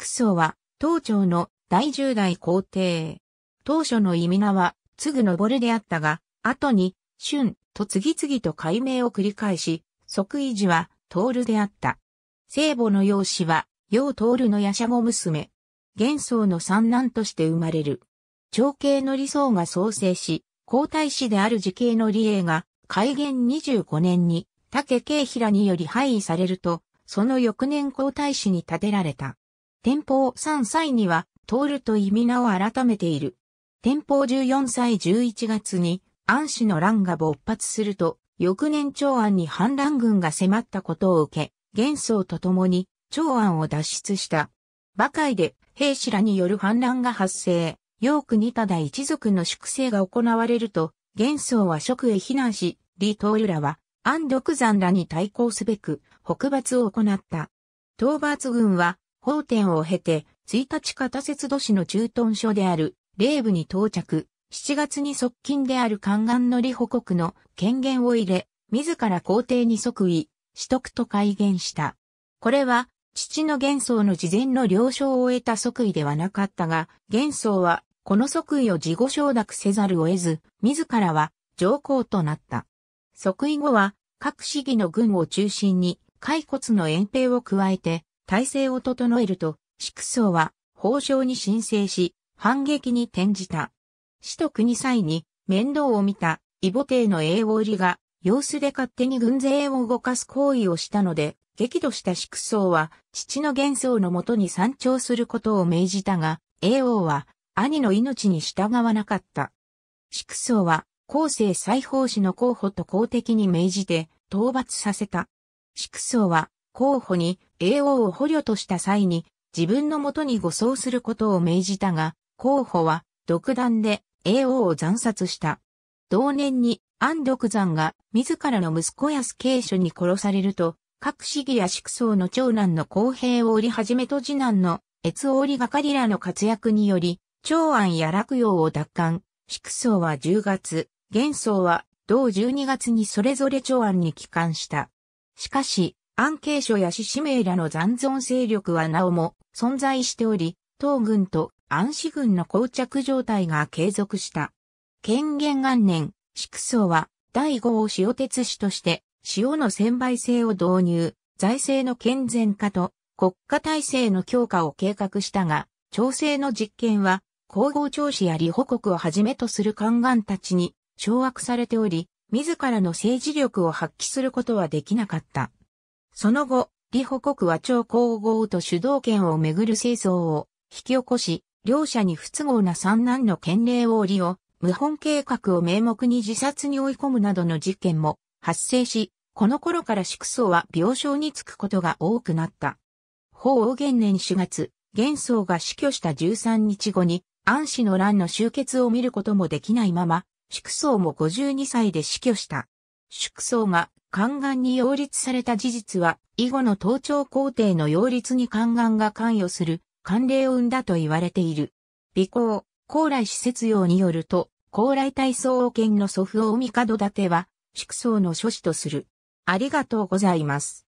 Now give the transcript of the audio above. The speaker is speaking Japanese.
菊荘は、当朝の第十代皇帝。当初の意味名は、継ぐ登るであったが、後に、春と次々と改名を繰り返し、即位時は、徹であった。聖母の養子は、楊徹の夜叉子娘。元宗の三男として生まれる。長兄の理想が創生し、皇太子である時系の理栄が、改元25年に、竹慶平により廃位されると、その翌年皇太子に建てられた。天保3歳には、ると意味名を改めている。天保14歳11月に、安氏の乱が勃発すると、翌年長安に反乱軍が迫ったことを受け、元宗と共に長安を脱出した。馬海で兵士らによる反乱が発生、陽国ただ一族の粛清が行われると、元宗は職へ避難し、李東らは安独山らに対抗すべく北伐を行った。討伐軍は法典を経て、1日片節都市の駐屯所である、霊部に到着、7月に側近である宦官の利保国の権限を入れ、自ら皇帝に即位、取得と改元した。これは、父の元宗の事前の了承を得た即位ではなかったが、元宗は、この即位を自己承諾せざるを得ず、自らは上皇となった。即位後は、各市議の軍を中心に、骸骨の延兵を加えて、体制を整えると、祝相は法相に申請し、反撃に転じた。死と国際に面倒を見た、異母帝の英王里が、様子で勝手に軍勢を動かす行為をしたので、激怒した祝相は、父の幻想のもとに参照することを命じたが、英王は、兄の命に従わなかった。祝相は、後世再法師の候補と公的に命じて、討伐させた。祝相は、候補に英王を捕虜とした際に自分のもとに護送することを命じたが、候補は独断で英王を惨殺した。同年に安禄山が自らの息子安慶主に殺されると、各市議や宿僧の長男の公平を織り始めと次男の越王利がかりらの活躍により、長安や洛陽を奪還、宿僧は10月、元宗は同12月にそれぞれ長安に帰還した。しかし、安慶書や志士名らの残存勢力はなおも存在しており、東軍と安氏軍の膠着状態が継続した。権限元年、畜層は第五を塩鉄師として塩の専売制を導入、財政の健全化と国家体制の強化を計画したが、調整の実験は皇后調子や李保国をはじめとする宦官たちに掌握されており、自らの政治力を発揮することはできなかった。その後、李保国は超皇后と主導権をめぐる清掃を引き起こし、両者に不都合な三男の権令を利を謀反計画を名目に自殺に追い込むなどの事件も発生し、この頃から縮祖は病床につくことが多くなった。法王元年4月、元宗が死去した13日後に、安氏の乱の終結を見ることもできないまま、縮宗も52歳で死去した。縮宗が宦官に擁立された事実は、以後の東朝皇帝の擁立に宦官が関与する慣例を生んだと言われている。美行、高麗施設用によると、高麗体操王権の祖父を門立ては、祝宗の諸子とする。ありがとうございます。